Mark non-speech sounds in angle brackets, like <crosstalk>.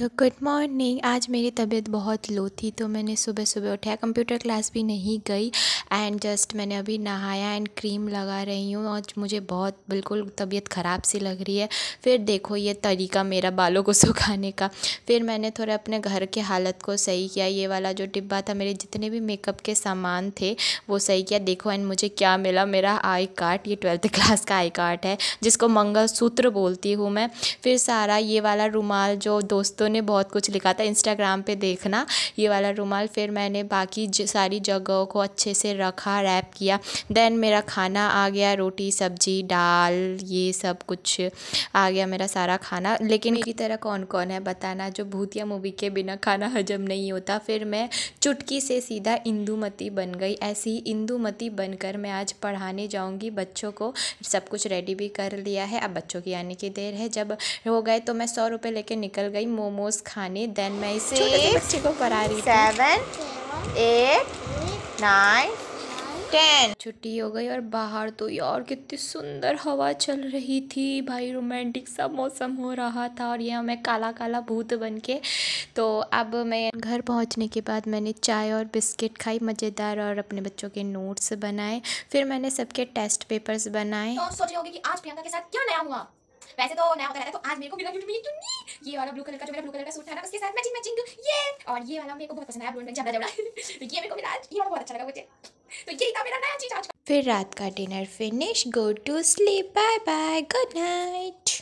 तो good morning आज मेरी तबीयत बहुत लो थी तो मैंने सुबह सुबह उठाया कंप्यूटर क्लास भी नहीं गई एंड जस्ट मैंने अभी नहाया एंड क्रीम लगा रही हूँ और मुझे बहुत बिल्कुल तबीयत ख़राब सी लग रही है फिर देखो ये तरीका मेरा बालों को <laughs> सुखाने का फिर मैंने थोड़ा अपने घर के हालत को सही किया ये वाला जो डिब्बा था मेरे जितने भी मेकअप के सामान थे वो सही किया देखो एंड मुझे क्या मिला मेरा आई कार्ड ये ट्वेल्थ क्लास <laughs> का आई कार्ड है जिसको मंगल बोलती हूँ मैं फिर सारा ये वाला रुमाल जो दोस्तों ने बहुत कुछ लिखा था इंस्टाग्राम पे देखना ये वाला रुमाल फिर मैंने बाकी सारी जगहों को अच्छे से रखा रैप किया देन मेरा खाना आ गया रोटी सब्जी दाल ये सब कुछ आ गया मेरा सारा खाना लेकिन मेरी तरह कौन कौन है बताना जो भूतिया मूवी के बिना खाना हजम नहीं होता फिर मैं चुटकी से सीधा इंदुमती बन गई ऐसी ही इंदुमती बनकर मैं आज पढ़ाने जाऊँगी बच्चों को सब कुछ रेडी भी कर लिया है अब बच्चों की आने की देर है जब हो गए तो मैं सौ रुपये लेकर निकल गई मोमो मोमोज खाने देन मैं इसे छोटे बच्चे को पढ़ा रही सेवन एट नाइन टेन छुट्टी हो गई और बाहर तो यार कितनी सुंदर हवा चल रही थी भाई रोमांटिक सा मौसम हो रहा था और यहाँ मैं काला काला भूत बनके तो अब मैं घर पहुँचने के बाद मैंने चाय और बिस्किट खाई मज़ेदार और अपने बच्चों के नोट्स बनाए फिर मैंने सबके टेस्ट पेपर्स बनाए तो सोच रही होगी कि आज प्रियंका के साथ क्या नया हुआ वैसे तो नया होता रहता है तो आज मेरे को बिना ये वाला ब्लू कलर का जो मेरा ब्लू कलर का सूट था ना उसके साथ मैचिंग मैचिंग ये और ये वाला मेरे को बहुत पसंद आया ब्लू जबड़ा जबड़ा तो ये मेरे को मिला ये वाला बहुत अच्छा लगा मुझे तो यही था मेरा नया चीज आज फिर रात का dinner finish go to sleep bye bye good night